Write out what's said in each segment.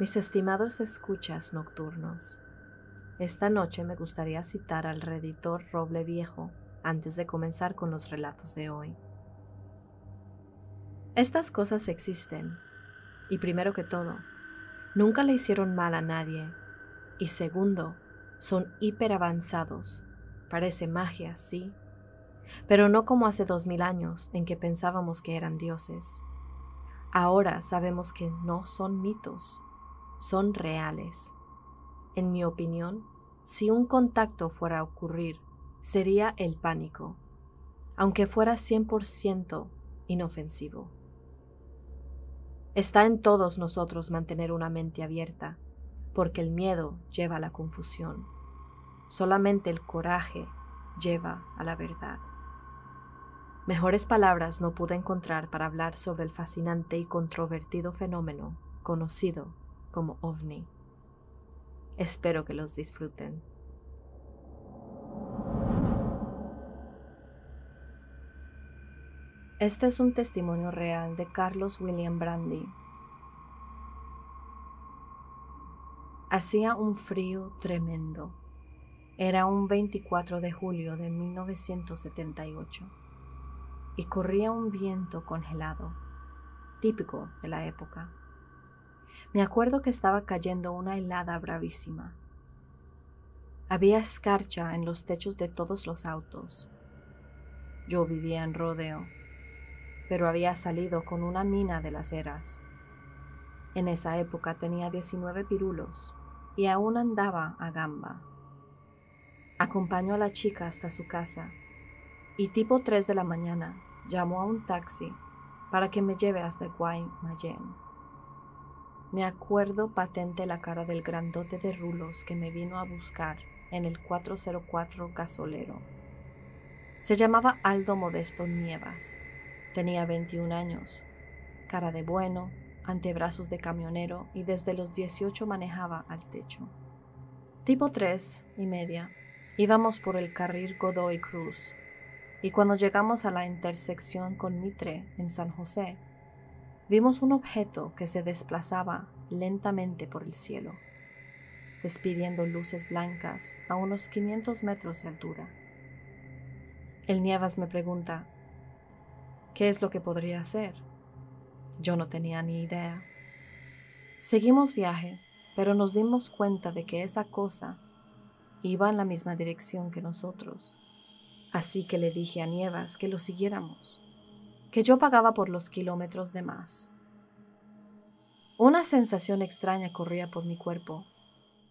Mis estimados escuchas nocturnos, esta noche me gustaría citar al reditor Roble Viejo antes de comenzar con los relatos de hoy. Estas cosas existen, y primero que todo, nunca le hicieron mal a nadie, y segundo, son hiperavanzados. Parece magia, sí, pero no como hace dos mil años en que pensábamos que eran dioses. Ahora sabemos que no son mitos, son reales. En mi opinión, si un contacto fuera a ocurrir, sería el pánico, aunque fuera 100% inofensivo. Está en todos nosotros mantener una mente abierta, porque el miedo lleva a la confusión. Solamente el coraje lleva a la verdad. Mejores palabras no pude encontrar para hablar sobre el fascinante y controvertido fenómeno conocido como ovni. Espero que los disfruten. Este es un testimonio real de Carlos William Brandy. Hacía un frío tremendo. Era un 24 de julio de 1978 y corría un viento congelado, típico de la época. Me acuerdo que estaba cayendo una helada bravísima. Había escarcha en los techos de todos los autos. Yo vivía en rodeo, pero había salido con una mina de las eras. En esa época tenía 19 pirulos y aún andaba a gamba. Acompañó a la chica hasta su casa y tipo 3 de la mañana llamó a un taxi para que me lleve hasta Guaymallén. Me acuerdo patente la cara del grandote de rulos que me vino a buscar en el 404 gasolero. Se llamaba Aldo Modesto Nievas. Tenía 21 años, cara de bueno, antebrazos de camionero y desde los 18 manejaba al techo. Tipo 3 y media, íbamos por el carril Godoy Cruz y cuando llegamos a la intersección con Mitre en San José, vimos un objeto que se desplazaba lentamente por el cielo, despidiendo luces blancas a unos 500 metros de altura. El Nievas me pregunta, ¿qué es lo que podría ser? Yo no tenía ni idea. Seguimos viaje, pero nos dimos cuenta de que esa cosa iba en la misma dirección que nosotros. Así que le dije a Nievas que lo siguiéramos que yo pagaba por los kilómetros de más. Una sensación extraña corría por mi cuerpo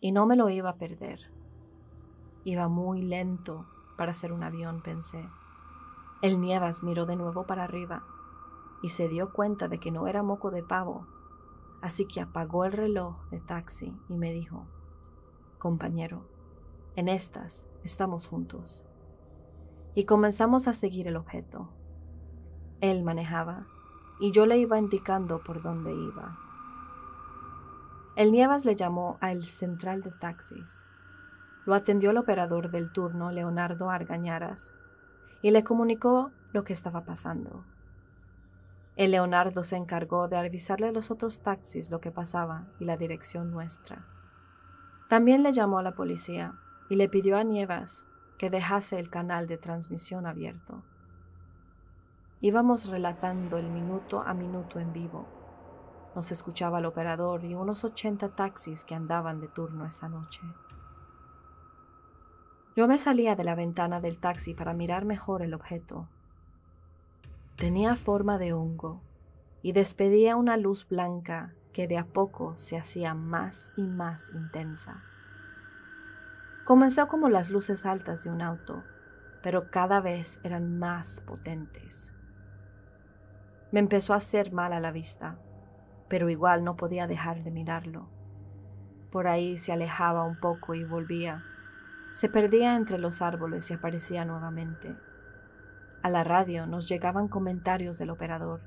y no me lo iba a perder. Iba muy lento para ser un avión, pensé. El Nievas miró de nuevo para arriba y se dio cuenta de que no era moco de pavo, así que apagó el reloj de taxi y me dijo, compañero, en estas estamos juntos. Y comenzamos a seguir el objeto. Él manejaba y yo le iba indicando por dónde iba. El Nievas le llamó al central de taxis. Lo atendió el operador del turno, Leonardo Argañaras, y le comunicó lo que estaba pasando. El Leonardo se encargó de avisarle a los otros taxis lo que pasaba y la dirección nuestra. También le llamó a la policía y le pidió a Nievas que dejase el canal de transmisión abierto. Íbamos relatando el minuto a minuto en vivo. Nos escuchaba el operador y unos 80 taxis que andaban de turno esa noche. Yo me salía de la ventana del taxi para mirar mejor el objeto. Tenía forma de hongo y despedía una luz blanca que de a poco se hacía más y más intensa. Comenzó como las luces altas de un auto, pero cada vez eran más potentes. Me empezó a hacer mal a la vista, pero igual no podía dejar de mirarlo. Por ahí se alejaba un poco y volvía. Se perdía entre los árboles y aparecía nuevamente. A la radio nos llegaban comentarios del operador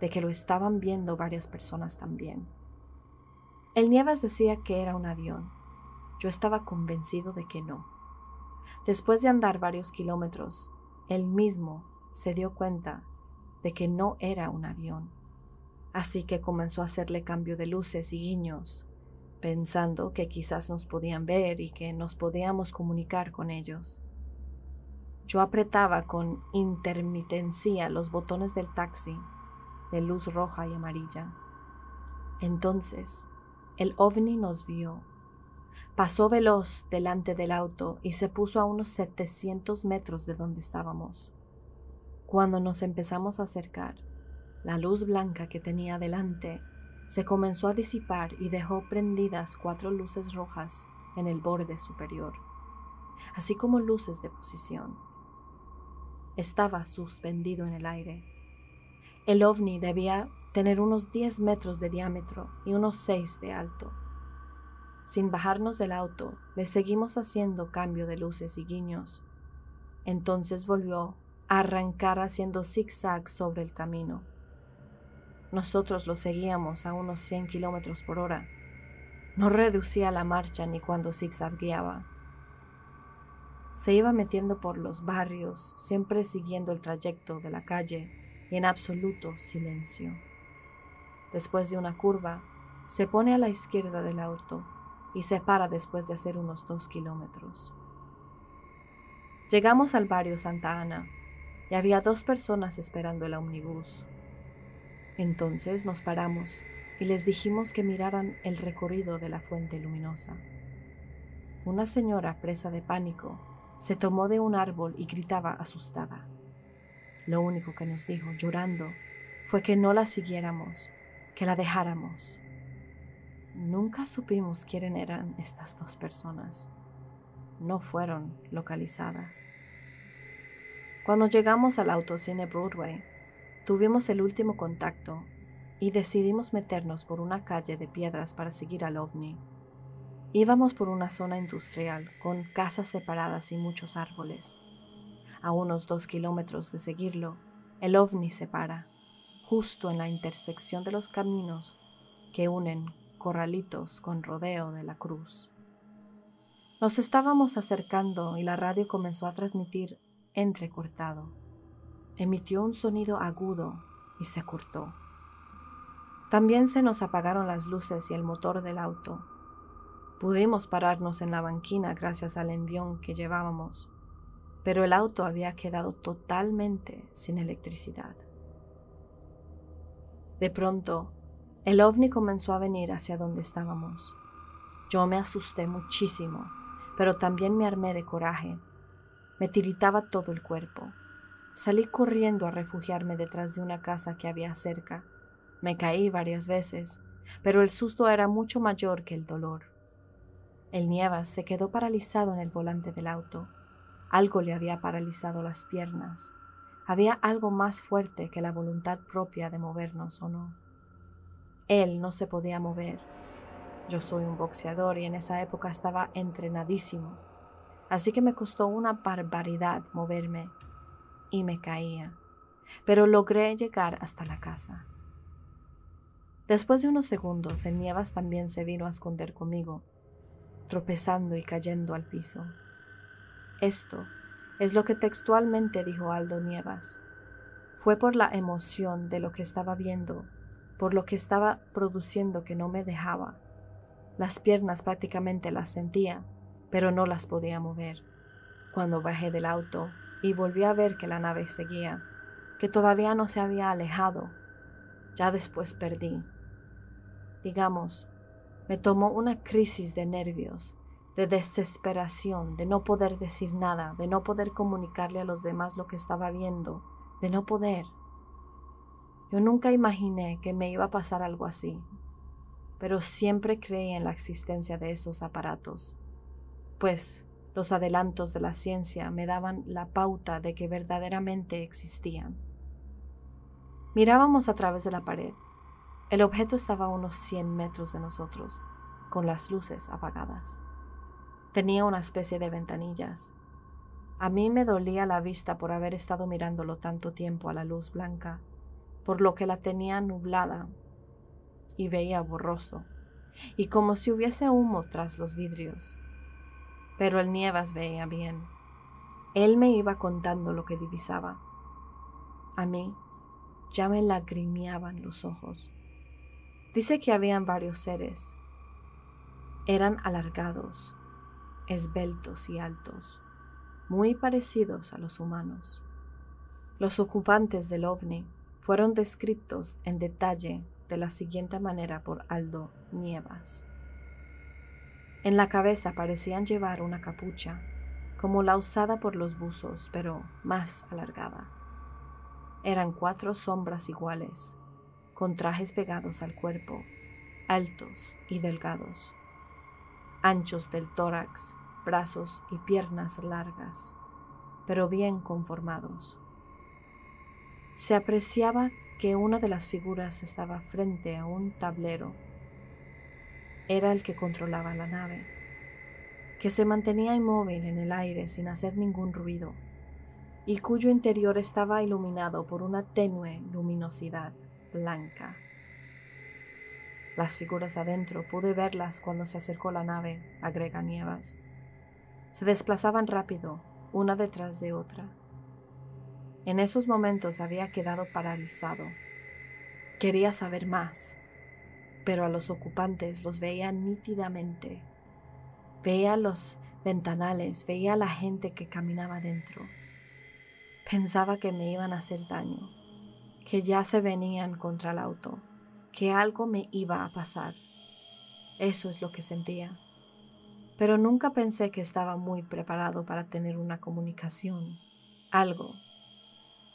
de que lo estaban viendo varias personas también. El Nieves decía que era un avión. Yo estaba convencido de que no. Después de andar varios kilómetros, él mismo se dio cuenta de que no era un avión, así que comenzó a hacerle cambio de luces y guiños, pensando que quizás nos podían ver y que nos podíamos comunicar con ellos. Yo apretaba con intermitencia los botones del taxi de luz roja y amarilla. Entonces, el ovni nos vio. Pasó veloz delante del auto y se puso a unos 700 metros de donde estábamos. Cuando nos empezamos a acercar, la luz blanca que tenía delante se comenzó a disipar y dejó prendidas cuatro luces rojas en el borde superior, así como luces de posición. Estaba suspendido en el aire. El ovni debía tener unos 10 metros de diámetro y unos 6 de alto. Sin bajarnos del auto, le seguimos haciendo cambio de luces y guiños. Entonces volvió arrancar haciendo zigzag sobre el camino. Nosotros lo seguíamos a unos 100 kilómetros por hora. No reducía la marcha ni cuando guiaba. Se iba metiendo por los barrios, siempre siguiendo el trayecto de la calle y en absoluto silencio. Después de una curva, se pone a la izquierda del auto y se para después de hacer unos dos kilómetros. Llegamos al barrio Santa Ana, y había dos personas esperando el omnibus. Entonces nos paramos y les dijimos que miraran el recorrido de la fuente luminosa. Una señora presa de pánico se tomó de un árbol y gritaba asustada. Lo único que nos dijo, llorando, fue que no la siguiéramos, que la dejáramos. Nunca supimos quiénes eran estas dos personas. No fueron localizadas. Cuando llegamos al autocine Broadway, tuvimos el último contacto y decidimos meternos por una calle de piedras para seguir al ovni. Íbamos por una zona industrial con casas separadas y muchos árboles. A unos dos kilómetros de seguirlo, el ovni se para, justo en la intersección de los caminos que unen corralitos con rodeo de la cruz. Nos estábamos acercando y la radio comenzó a transmitir entrecortado. Emitió un sonido agudo y se cortó. También se nos apagaron las luces y el motor del auto. Pudimos pararnos en la banquina gracias al envión que llevábamos, pero el auto había quedado totalmente sin electricidad. De pronto, el ovni comenzó a venir hacia donde estábamos. Yo me asusté muchísimo, pero también me armé de coraje me tiritaba todo el cuerpo. Salí corriendo a refugiarme detrás de una casa que había cerca. Me caí varias veces, pero el susto era mucho mayor que el dolor. El Nievas se quedó paralizado en el volante del auto. Algo le había paralizado las piernas. Había algo más fuerte que la voluntad propia de movernos o no. Él no se podía mover. Yo soy un boxeador y en esa época estaba entrenadísimo Así que me costó una barbaridad moverme y me caía, pero logré llegar hasta la casa. Después de unos segundos, el Nievas también se vino a esconder conmigo, tropezando y cayendo al piso. Esto es lo que textualmente dijo Aldo Nievas. Fue por la emoción de lo que estaba viendo, por lo que estaba produciendo que no me dejaba. Las piernas prácticamente las sentía pero no las podía mover. Cuando bajé del auto y volví a ver que la nave seguía, que todavía no se había alejado, ya después perdí. Digamos, me tomó una crisis de nervios, de desesperación, de no poder decir nada, de no poder comunicarle a los demás lo que estaba viendo, de no poder. Yo nunca imaginé que me iba a pasar algo así, pero siempre creí en la existencia de esos aparatos pues los adelantos de la ciencia me daban la pauta de que verdaderamente existían. Mirábamos a través de la pared. El objeto estaba a unos 100 metros de nosotros, con las luces apagadas. Tenía una especie de ventanillas. A mí me dolía la vista por haber estado mirándolo tanto tiempo a la luz blanca, por lo que la tenía nublada y veía borroso, y como si hubiese humo tras los vidrios pero el Nievas veía bien. Él me iba contando lo que divisaba. A mí ya me lagrimeaban los ojos. Dice que habían varios seres. Eran alargados, esbeltos y altos, muy parecidos a los humanos. Los ocupantes del ovni fueron descritos en detalle de la siguiente manera por Aldo Nievas. En la cabeza parecían llevar una capucha, como la usada por los buzos, pero más alargada. Eran cuatro sombras iguales, con trajes pegados al cuerpo, altos y delgados, anchos del tórax, brazos y piernas largas, pero bien conformados. Se apreciaba que una de las figuras estaba frente a un tablero era el que controlaba la nave, que se mantenía inmóvil en el aire sin hacer ningún ruido, y cuyo interior estaba iluminado por una tenue luminosidad blanca. Las figuras adentro pude verlas cuando se acercó la nave, agrega Nievas. Se desplazaban rápido, una detrás de otra. En esos momentos había quedado paralizado. Quería saber más pero a los ocupantes los veía nítidamente. Veía los ventanales, veía la gente que caminaba dentro. Pensaba que me iban a hacer daño, que ya se venían contra el auto, que algo me iba a pasar. Eso es lo que sentía. Pero nunca pensé que estaba muy preparado para tener una comunicación, algo.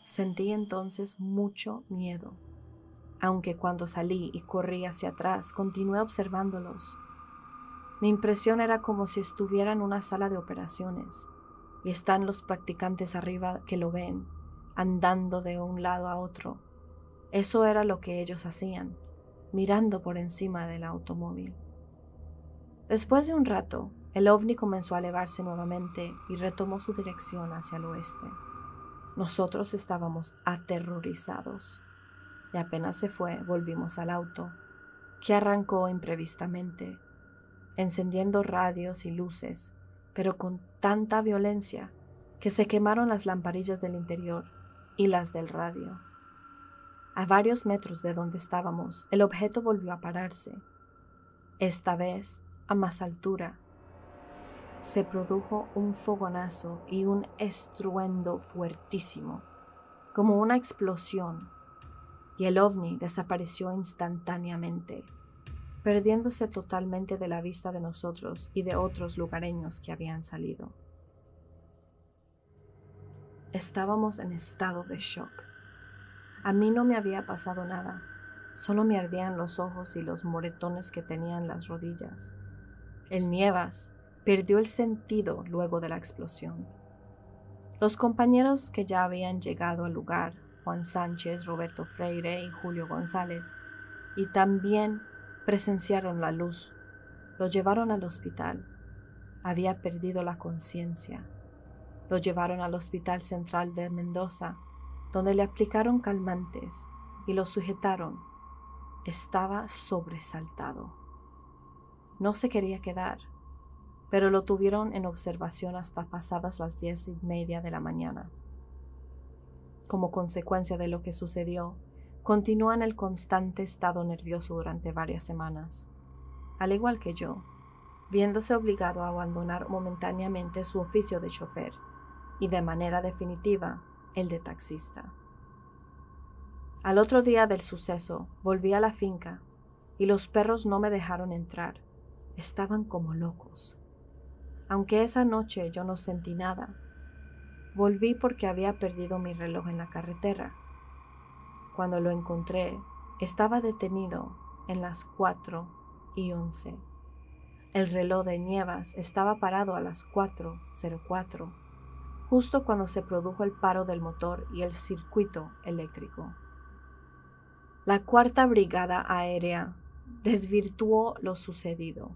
Sentí entonces mucho miedo aunque cuando salí y corrí hacia atrás continué observándolos. Mi impresión era como si estuviera en una sala de operaciones y están los practicantes arriba que lo ven, andando de un lado a otro. Eso era lo que ellos hacían, mirando por encima del automóvil. Después de un rato, el ovni comenzó a elevarse nuevamente y retomó su dirección hacia el oeste. Nosotros estábamos aterrorizados apenas se fue volvimos al auto, que arrancó imprevistamente, encendiendo radios y luces, pero con tanta violencia que se quemaron las lamparillas del interior y las del radio. A varios metros de donde estábamos, el objeto volvió a pararse, esta vez a más altura. Se produjo un fogonazo y un estruendo fuertísimo, como una explosión y el ovni desapareció instantáneamente, perdiéndose totalmente de la vista de nosotros y de otros lugareños que habían salido. Estábamos en estado de shock. A mí no me había pasado nada, solo me ardían los ojos y los moretones que tenía en las rodillas. El Nievas perdió el sentido luego de la explosión. Los compañeros que ya habían llegado al lugar Juan Sánchez, Roberto Freire y Julio González, y también presenciaron la luz. Lo llevaron al hospital. Había perdido la conciencia. Lo llevaron al Hospital Central de Mendoza, donde le aplicaron calmantes y lo sujetaron. Estaba sobresaltado. No se quería quedar, pero lo tuvieron en observación hasta pasadas las diez y media de la mañana como consecuencia de lo que sucedió, continúa en el constante estado nervioso durante varias semanas. Al igual que yo, viéndose obligado a abandonar momentáneamente su oficio de chofer y de manera definitiva el de taxista. Al otro día del suceso volví a la finca y los perros no me dejaron entrar. Estaban como locos. Aunque esa noche yo no sentí nada, Volví porque había perdido mi reloj en la carretera. Cuando lo encontré, estaba detenido en las 4 y 11. El reloj de Nievas estaba parado a las 4.04, justo cuando se produjo el paro del motor y el circuito eléctrico. La Cuarta Brigada Aérea desvirtuó lo sucedido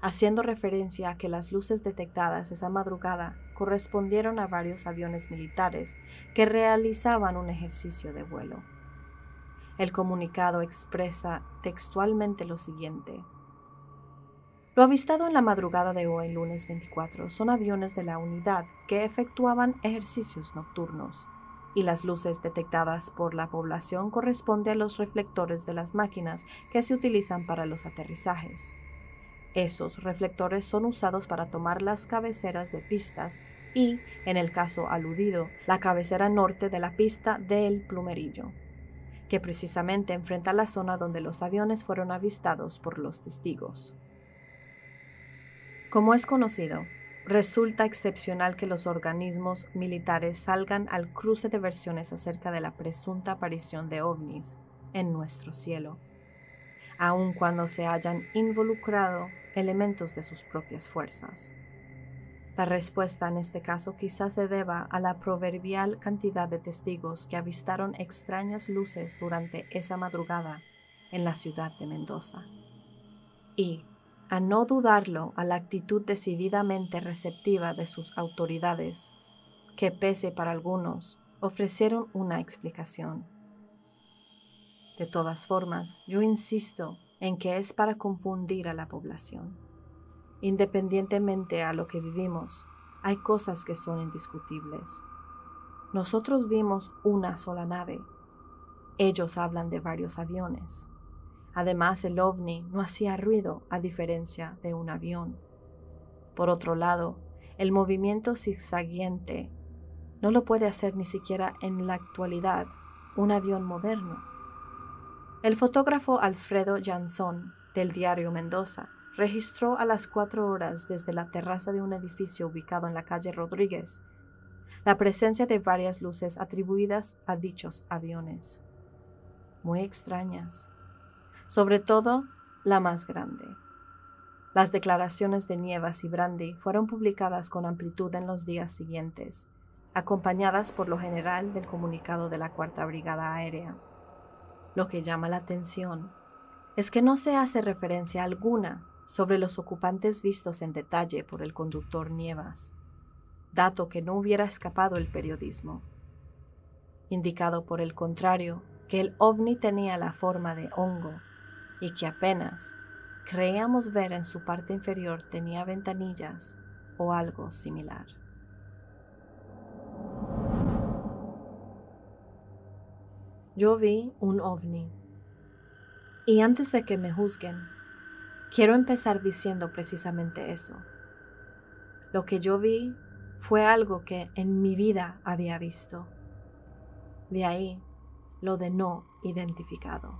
haciendo referencia a que las luces detectadas esa madrugada correspondieron a varios aviones militares que realizaban un ejercicio de vuelo. El comunicado expresa textualmente lo siguiente. Lo avistado en la madrugada de hoy, lunes 24, son aviones de la unidad que efectuaban ejercicios nocturnos, y las luces detectadas por la población corresponden a los reflectores de las máquinas que se utilizan para los aterrizajes. Esos reflectores son usados para tomar las cabeceras de pistas y, en el caso aludido, la cabecera norte de la pista del plumerillo, que precisamente enfrenta la zona donde los aviones fueron avistados por los testigos. Como es conocido, resulta excepcional que los organismos militares salgan al cruce de versiones acerca de la presunta aparición de ovnis en nuestro cielo aun cuando se hayan involucrado elementos de sus propias fuerzas. La respuesta en este caso quizás se deba a la proverbial cantidad de testigos que avistaron extrañas luces durante esa madrugada en la ciudad de Mendoza. Y, a no dudarlo, a la actitud decididamente receptiva de sus autoridades, que pese para algunos, ofrecieron una explicación. De todas formas, yo insisto en que es para confundir a la población. Independientemente a lo que vivimos, hay cosas que son indiscutibles. Nosotros vimos una sola nave. Ellos hablan de varios aviones. Además, el ovni no hacía ruido a diferencia de un avión. Por otro lado, el movimiento zigzaguiente no lo puede hacer ni siquiera en la actualidad un avión moderno. El fotógrafo Alfredo Jansón, del diario Mendoza, registró a las cuatro horas desde la terraza de un edificio ubicado en la calle Rodríguez la presencia de varias luces atribuidas a dichos aviones. Muy extrañas, sobre todo la más grande. Las declaraciones de Nievas y Brandy fueron publicadas con amplitud en los días siguientes, acompañadas por lo general del comunicado de la Cuarta Brigada Aérea. Lo que llama la atención es que no se hace referencia alguna sobre los ocupantes vistos en detalle por el conductor Nievas, dato que no hubiera escapado el periodismo. Indicado por el contrario que el ovni tenía la forma de hongo y que apenas creíamos ver en su parte inferior tenía ventanillas o algo similar. yo vi un ovni. Y antes de que me juzguen, quiero empezar diciendo precisamente eso. Lo que yo vi fue algo que en mi vida había visto. De ahí lo de no identificado.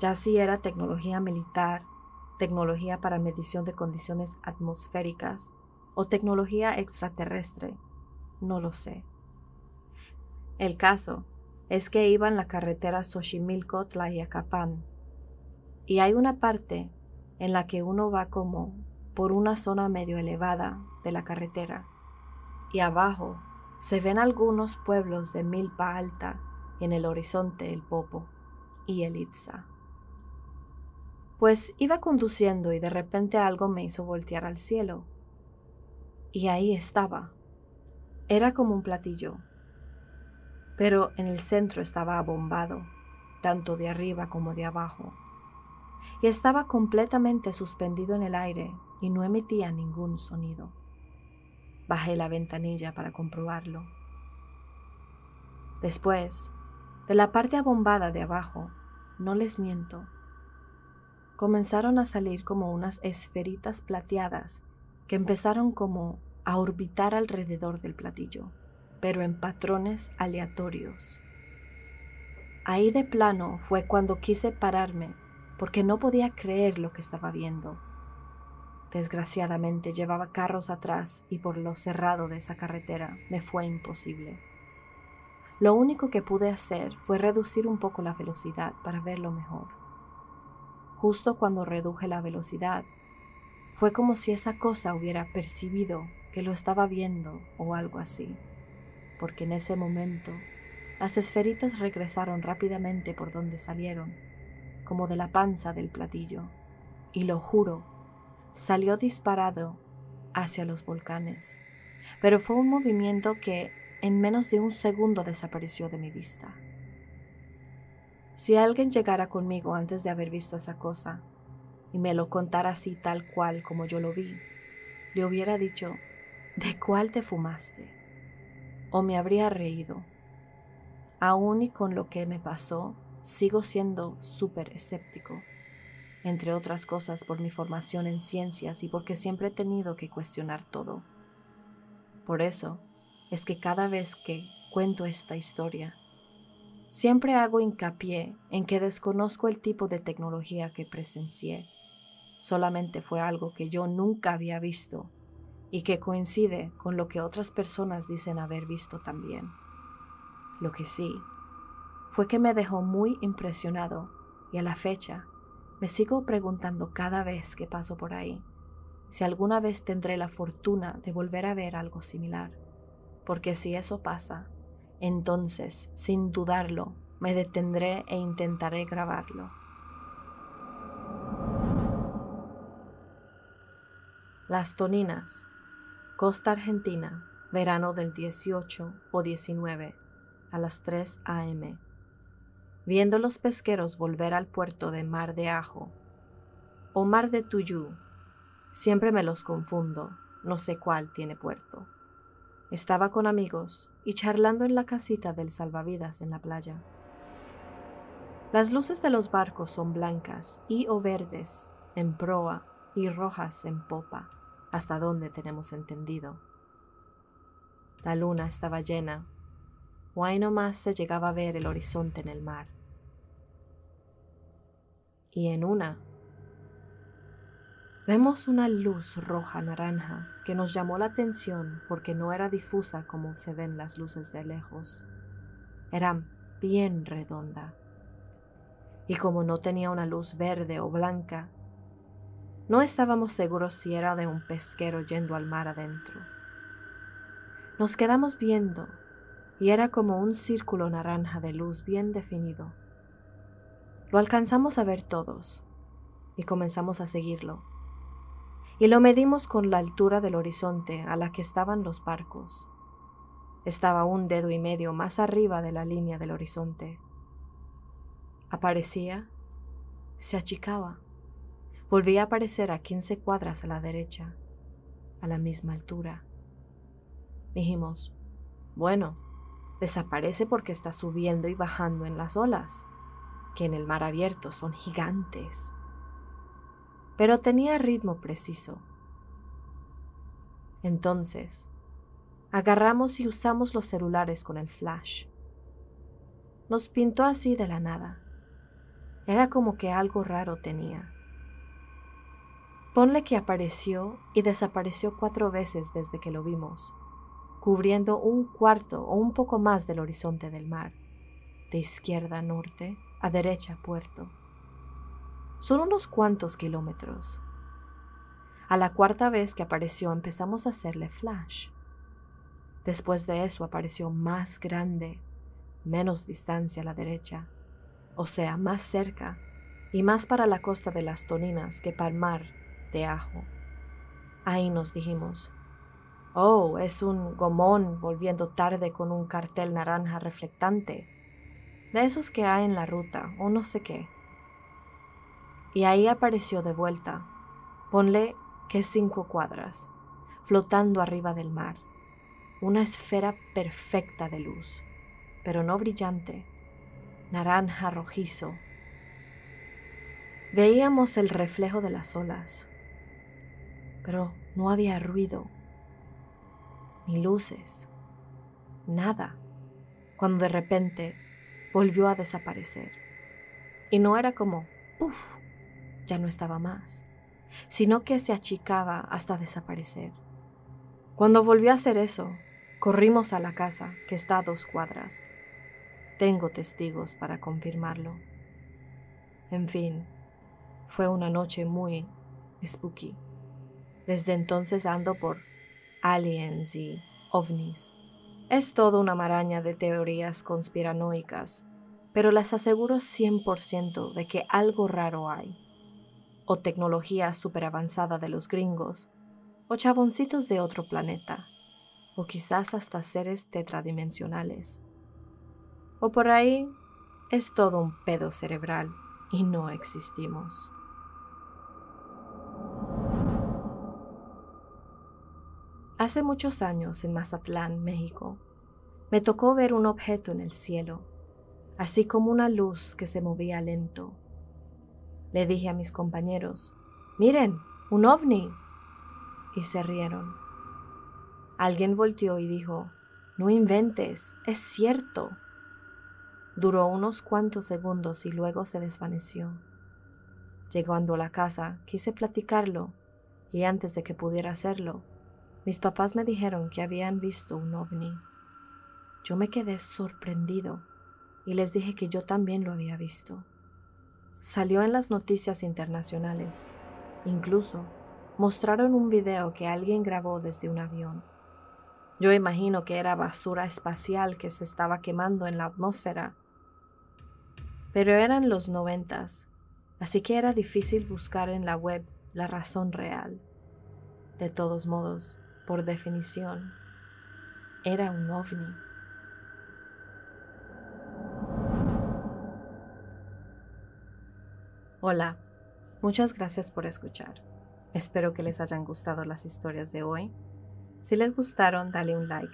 Ya si era tecnología militar, tecnología para medición de condiciones atmosféricas o tecnología extraterrestre, no lo sé. El caso es que iban la carretera y Acapán, Y hay una parte en la que uno va como por una zona medio elevada de la carretera. Y abajo se ven algunos pueblos de Milpa Alta y en el horizonte el Popo y el Itza. Pues iba conduciendo y de repente algo me hizo voltear al cielo. Y ahí estaba. Era como un platillo pero en el centro estaba abombado, tanto de arriba como de abajo, y estaba completamente suspendido en el aire y no emitía ningún sonido. Bajé la ventanilla para comprobarlo. Después, de la parte abombada de abajo, no les miento, comenzaron a salir como unas esferitas plateadas que empezaron como a orbitar alrededor del platillo pero en patrones aleatorios. Ahí de plano fue cuando quise pararme, porque no podía creer lo que estaba viendo. Desgraciadamente llevaba carros atrás y por lo cerrado de esa carretera me fue imposible. Lo único que pude hacer fue reducir un poco la velocidad para verlo mejor. Justo cuando reduje la velocidad, fue como si esa cosa hubiera percibido que lo estaba viendo o algo así porque en ese momento las esferitas regresaron rápidamente por donde salieron, como de la panza del platillo, y lo juro, salió disparado hacia los volcanes, pero fue un movimiento que en menos de un segundo desapareció de mi vista. Si alguien llegara conmigo antes de haber visto esa cosa y me lo contara así tal cual como yo lo vi, le hubiera dicho, ¿de cuál te fumaste? o me habría reído. Aún y con lo que me pasó, sigo siendo súper escéptico, entre otras cosas por mi formación en ciencias y porque siempre he tenido que cuestionar todo. Por eso es que cada vez que cuento esta historia, siempre hago hincapié en que desconozco el tipo de tecnología que presencié. Solamente fue algo que yo nunca había visto y que coincide con lo que otras personas dicen haber visto también. Lo que sí, fue que me dejó muy impresionado y a la fecha me sigo preguntando cada vez que paso por ahí si alguna vez tendré la fortuna de volver a ver algo similar, porque si eso pasa, entonces, sin dudarlo, me detendré e intentaré grabarlo. Las toninas Costa Argentina, verano del 18 o 19, a las 3 a.m. Viendo los pesqueros volver al puerto de Mar de Ajo o oh, Mar de Tuyú, siempre me los confundo, no sé cuál tiene puerto. Estaba con amigos y charlando en la casita del salvavidas en la playa. Las luces de los barcos son blancas y o verdes en proa y rojas en popa hasta donde tenemos entendido. La luna estaba llena, o no nomás se llegaba a ver el horizonte en el mar. Y en una, vemos una luz roja naranja que nos llamó la atención porque no era difusa como se ven las luces de lejos. Era bien redonda. Y como no tenía una luz verde o blanca, no estábamos seguros si era de un pesquero yendo al mar adentro. Nos quedamos viendo y era como un círculo naranja de luz bien definido. Lo alcanzamos a ver todos y comenzamos a seguirlo. Y lo medimos con la altura del horizonte a la que estaban los barcos. Estaba un dedo y medio más arriba de la línea del horizonte. Aparecía, se achicaba Volví a aparecer a 15 cuadras a la derecha, a la misma altura. Dijimos, bueno, desaparece porque está subiendo y bajando en las olas, que en el mar abierto son gigantes. Pero tenía ritmo preciso. Entonces, agarramos y usamos los celulares con el flash. Nos pintó así de la nada. Era como que algo raro tenía. Ponle que apareció y desapareció cuatro veces desde que lo vimos, cubriendo un cuarto o un poco más del horizonte del mar, de izquierda a norte a derecha a puerto. Son unos cuantos kilómetros. A la cuarta vez que apareció empezamos a hacerle flash. Después de eso apareció más grande, menos distancia a la derecha, o sea, más cerca y más para la costa de las Toninas que para el mar de ajo. Ahí nos dijimos, oh, es un gomón volviendo tarde con un cartel naranja reflectante, de esos que hay en la ruta o no sé qué. Y ahí apareció de vuelta, ponle que cinco cuadras, flotando arriba del mar, una esfera perfecta de luz, pero no brillante, naranja rojizo. Veíamos el reflejo de las olas, pero no había ruido, ni luces, nada, cuando de repente volvió a desaparecer. Y no era como, ¡puf!, ya no estaba más, sino que se achicaba hasta desaparecer. Cuando volvió a hacer eso, corrimos a la casa, que está a dos cuadras. Tengo testigos para confirmarlo. En fin, fue una noche muy spooky. Desde entonces ando por aliens y ovnis. Es toda una maraña de teorías conspiranoicas, pero las aseguro 100% de que algo raro hay. O tecnología superavanzada avanzada de los gringos, o chaboncitos de otro planeta, o quizás hasta seres tetradimensionales. O por ahí es todo un pedo cerebral y no existimos. Hace muchos años en Mazatlán, México, me tocó ver un objeto en el cielo, así como una luz que se movía lento. Le dije a mis compañeros, miren, un ovni. Y se rieron. Alguien volteó y dijo, no inventes, es cierto. Duró unos cuantos segundos y luego se desvaneció. Llegando a la casa, quise platicarlo y antes de que pudiera hacerlo, mis papás me dijeron que habían visto un ovni. Yo me quedé sorprendido y les dije que yo también lo había visto. Salió en las noticias internacionales. Incluso mostraron un video que alguien grabó desde un avión. Yo imagino que era basura espacial que se estaba quemando en la atmósfera. Pero eran los noventas, así que era difícil buscar en la web la razón real. De todos modos, por definición, era un ovni. Hola, muchas gracias por escuchar. Espero que les hayan gustado las historias de hoy. Si les gustaron, dale un like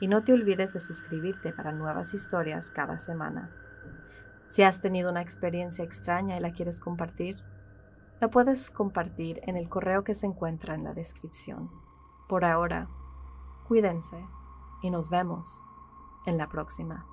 y no te olvides de suscribirte para nuevas historias cada semana. Si has tenido una experiencia extraña y la quieres compartir, la puedes compartir en el correo que se encuentra en la descripción por ahora. Cuídense y nos vemos en la próxima.